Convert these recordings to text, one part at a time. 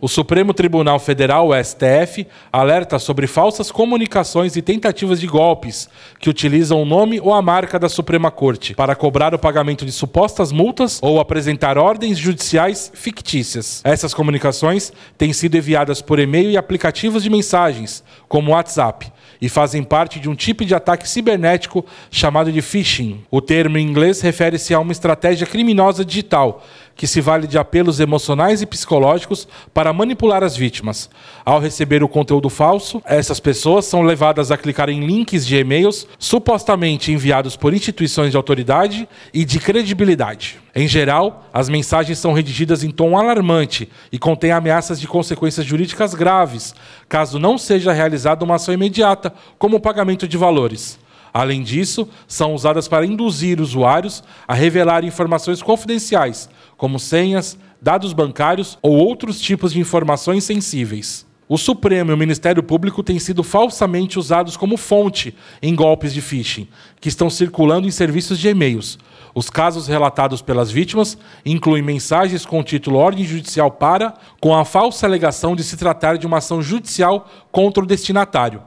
O Supremo Tribunal Federal, STF, alerta sobre falsas comunicações e tentativas de golpes que utilizam o nome ou a marca da Suprema Corte para cobrar o pagamento de supostas multas ou apresentar ordens judiciais fictícias. Essas comunicações têm sido enviadas por e-mail e aplicativos de mensagens, como o WhatsApp, e fazem parte de um tipo de ataque cibernético chamado de phishing. O termo em inglês refere-se a uma estratégia criminosa digital que se vale de apelos emocionais e psicológicos para manipular as vítimas. Ao receber o conteúdo falso, essas pessoas são levadas a clicar em links de e-mails supostamente enviados por instituições de autoridade e de credibilidade. Em geral, as mensagens são redigidas em tom alarmante e contêm ameaças de consequências jurídicas graves, caso não seja realizada uma ação imediata, como o pagamento de valores. Além disso, são usadas para induzir usuários a revelar informações confidenciais, como senhas, dados bancários ou outros tipos de informações sensíveis. O Supremo e o Ministério Público têm sido falsamente usados como fonte em golpes de phishing, que estão circulando em serviços de e-mails. Os casos relatados pelas vítimas incluem mensagens com o título Ordem Judicial para, com a falsa alegação de se tratar de uma ação judicial contra o destinatário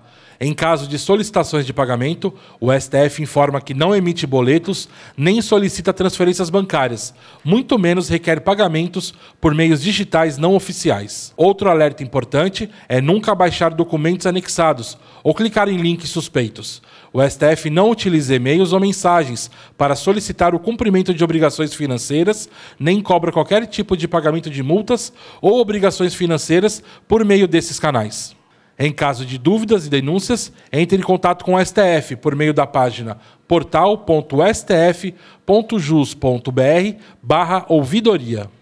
em caso de solicitações de pagamento, o STF informa que não emite boletos nem solicita transferências bancárias, muito menos requer pagamentos por meios digitais não oficiais. Outro alerta importante é nunca baixar documentos anexados ou clicar em links suspeitos. O STF não utiliza e-mails ou mensagens para solicitar o cumprimento de obrigações financeiras, nem cobra qualquer tipo de pagamento de multas ou obrigações financeiras por meio desses canais. Em caso de dúvidas e denúncias, entre em contato com o STF por meio da página portal.stf.jus.br ouvidoria.